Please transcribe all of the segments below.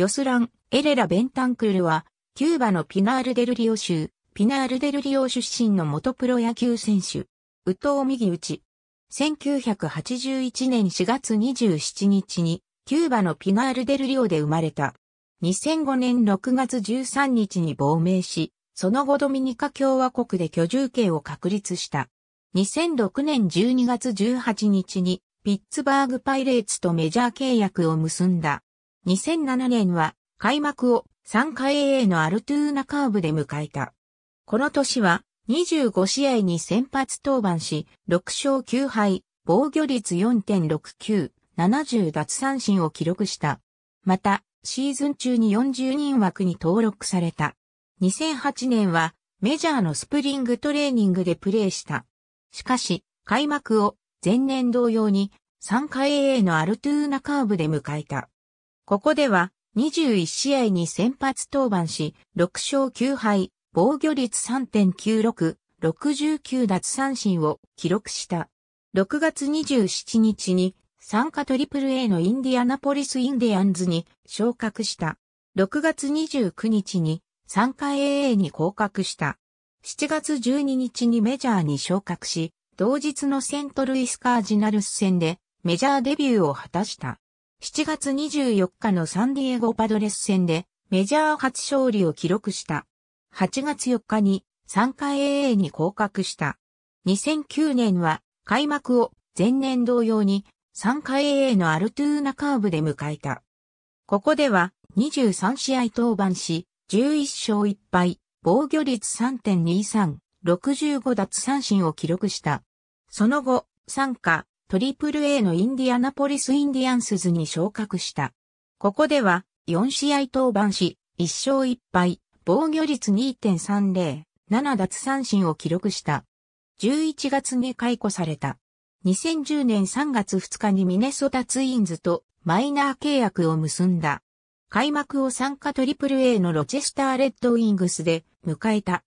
ヨスラン・エレラ・ベンタンクールは、キューバのピナール・デルリオ州、ピナール・デルリオ出身の元プロ野球選手、宇ギ右チ。1981年4月27日に、キューバのピナール・デルリオで生まれた。2005年6月13日に亡命し、その後ドミニカ共和国で居住権を確立した。2006年12月18日に、ピッツバーグパイレーツとメジャー契約を結んだ。2007年は開幕を3回 A a のアルトゥーナカーブで迎えた。この年は25試合に先発登板し、6勝9敗、防御率4.69、70奪三振を記録した。また、シーズン中に40人枠に登録された。2008年はメジャーのスプリングトレーニングでプレーした。しかし、開幕を前年同様に3回 a A のアルトゥーナカーブで迎えた。ここでは21試合に先発登板し、6勝9敗、防御率3.96、69奪三振を記録した。6月27日に参加 AAA のインディアナポリスインディアンズに昇格した。6月29日に参加 AA に降格した。7月12日にメジャーに昇格し、同日のセントルイスカージナルス戦でメジャーデビューを果たした。7月24日のサンディエゴパドレス戦でメジャー初勝利を記録した。8月4日に3回 AA に降格した。2009年は開幕を前年同様に3回 AA のアルトゥーナカーブで迎えた。ここでは23試合登板し、11勝1敗、防御率3.23、65奪三振を記録した。その後、参加、トリプル A のインディアナポリスインディアンスズに昇格した。ここでは4試合登板し、1勝1敗、防御率2.30、7奪三振を記録した。11月に解雇された。2010年3月2日にミネソタツインズとマイナー契約を結んだ。開幕を参加トリプル A のロチェスターレッドウィングスで迎えた。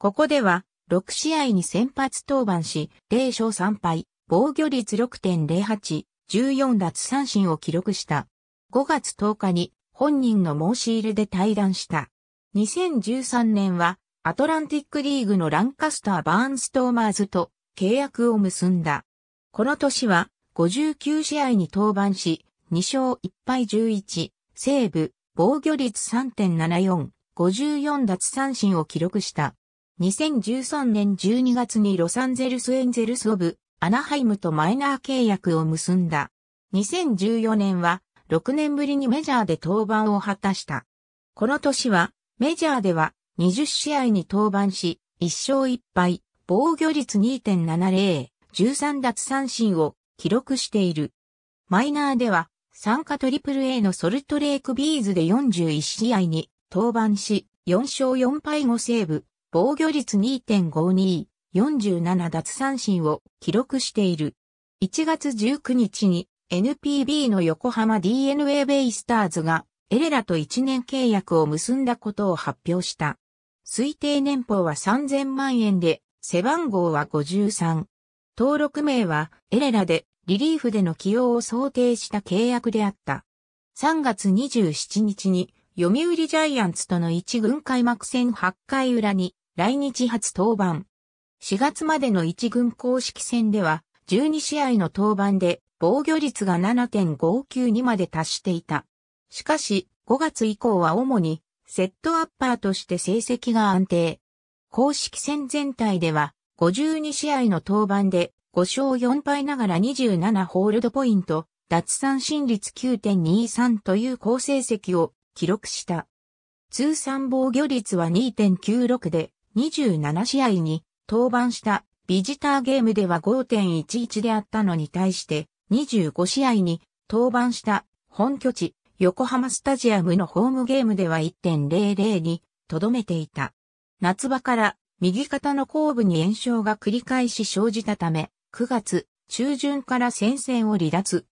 ここでは6試合に先発登板し、0勝3敗、防御率6.08、14奪三振を記録した。5月10日に本人の申し入れで対談した。2013年はアトランティックリーグのランカスター・バーンストーマーズと契約を結んだ。この年は59試合に登板し、2勝1敗11、西部、防御率3.74、54奪三振を記録した。2013年12月にロサンゼルスエンゼルスオブアナハイムとマイナー契約を結んだ。2014年は6年ぶりにメジャーで登板を果たした。この年はメジャーでは20試合に登板し、1勝1敗、防御率2.70、13奪三振を記録している。マイナーでは、参加 AAA のソルトレークビーズで41試合に登板し、4勝4敗5セーブ、防御率2.52、47奪三振を記録している。1月19日に NPB の横浜 DNA ベイスターズがエレラと1年契約を結んだことを発表した。推定年俸は3000万円で、背番号は53。登録名はエレラでリリーフでの起用を想定した契約であった。3月27日に読売ジャイアンツとの1軍開幕戦8回裏に来日初登板。4月までの1軍公式戦では、12試合の登板で防御率が7 5 9にまで達していた。しかし、5月以降は主にセットアッパーとして成績が安定。公式戦全体では52試合の登板で5勝4敗ながら27ホールドポイント、脱三振率9.23という好成績を記録した。通算防御率は2.96で27試合に登板したビジターゲームでは5.11であったのに対して25試合に登板した本拠地横浜スタジアムのホームゲームでは1.00にとどめていた。夏場から右肩の後部に炎症が繰り返し生じたため9月中旬から戦線を離脱。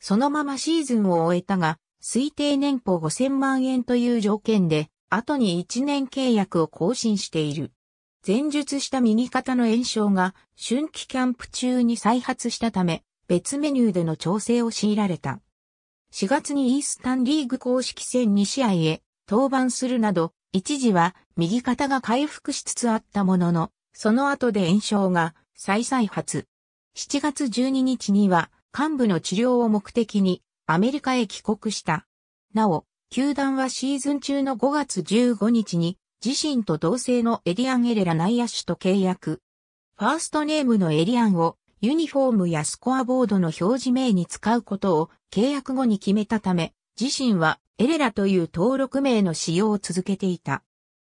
そのままシーズンを終えたが推定年俸5000万円という条件で後に1年契約を更新している。前述した右肩の炎症が春季キャンプ中に再発したため、別メニューでの調整を強いられた。4月にイースタンリーグ公式戦2試合へ登板するなど、一時は右肩が回復しつつあったものの、その後で炎症が再再発。7月12日には幹部の治療を目的にアメリカへ帰国した。なお、球団はシーズン中の5月15日に自身と同性のエディアン・エレラ内野手と契約。ファーストネームのエリアンをユニフォームやスコアボードの表示名に使うことを契約後に決めたため、自身はエレラという登録名の使用を続けていた。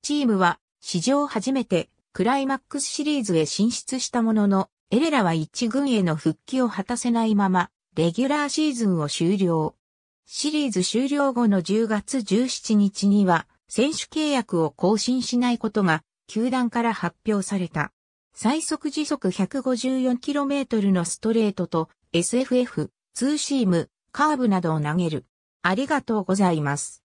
チームは史上初めてクライマックスシリーズへ進出したものの、エレラは一軍への復帰を果たせないまま、レギュラーシーズンを終了。シリーズ終了後の10月17日には、選手契約を更新しないことが球団から発表された。最速時速 154km のストレートと SFF、ツーシーム、カーブなどを投げる。ありがとうございます。